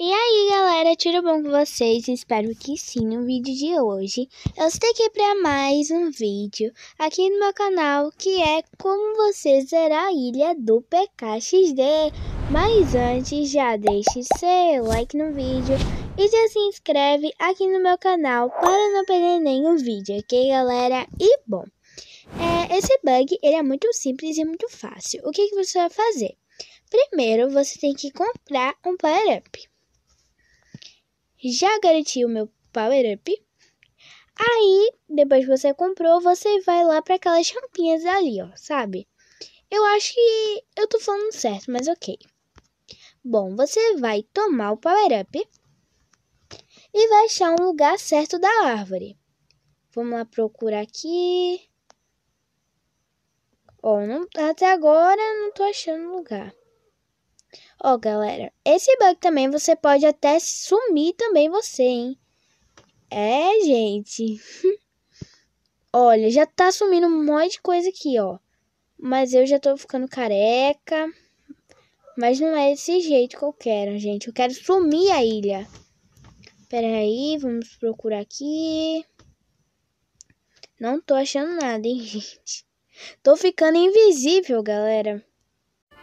E aí galera, tudo bom com vocês? Espero que sim no vídeo de hoje. Eu estou aqui para mais um vídeo aqui no meu canal que é como você zerar a ilha do PKXD. Mas antes já deixe seu like no vídeo e já se inscreve aqui no meu canal para não perder nenhum vídeo, ok galera? E bom, é, esse bug ele é muito simples e muito fácil. O que, que você vai fazer? Primeiro, você tem que comprar um power-up já garanti o meu power up. Aí, depois que você comprou, você vai lá para aquelas rampinhas ali, ó, sabe? Eu acho que eu tô falando certo, mas ok. Bom, você vai tomar o power up e vai achar um lugar certo da árvore. Vamos lá procurar aqui. Ó, até agora não tô achando lugar. Ó, oh, galera, esse bug também você pode até sumir também você, hein? É, gente. Olha, já tá sumindo um monte de coisa aqui, ó. Mas eu já tô ficando careca. Mas não é desse jeito que eu quero, gente. Eu quero sumir a ilha. Pera aí, vamos procurar aqui. Não tô achando nada, hein, gente. Tô ficando invisível, galera.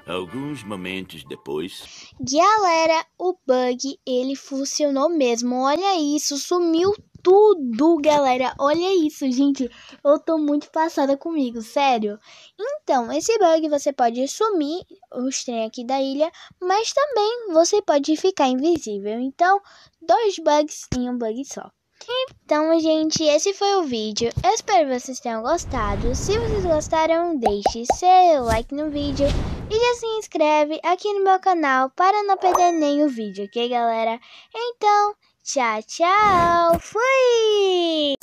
Alguns momentos depois. Galera, o bug ele funcionou mesmo. Olha isso, sumiu tudo, galera. Olha isso, gente. Eu tô muito passada comigo, sério. Então, esse bug você pode sumir os trem aqui da ilha, mas também você pode ficar invisível. Então, dois bugs em um bug só. Então, gente, esse foi o vídeo. Eu espero que vocês tenham gostado. Se vocês gostaram, deixe seu like no vídeo. E já assim se inscreve aqui no meu canal para não perder nenhum vídeo, ok galera? Então, tchau, tchau, fui!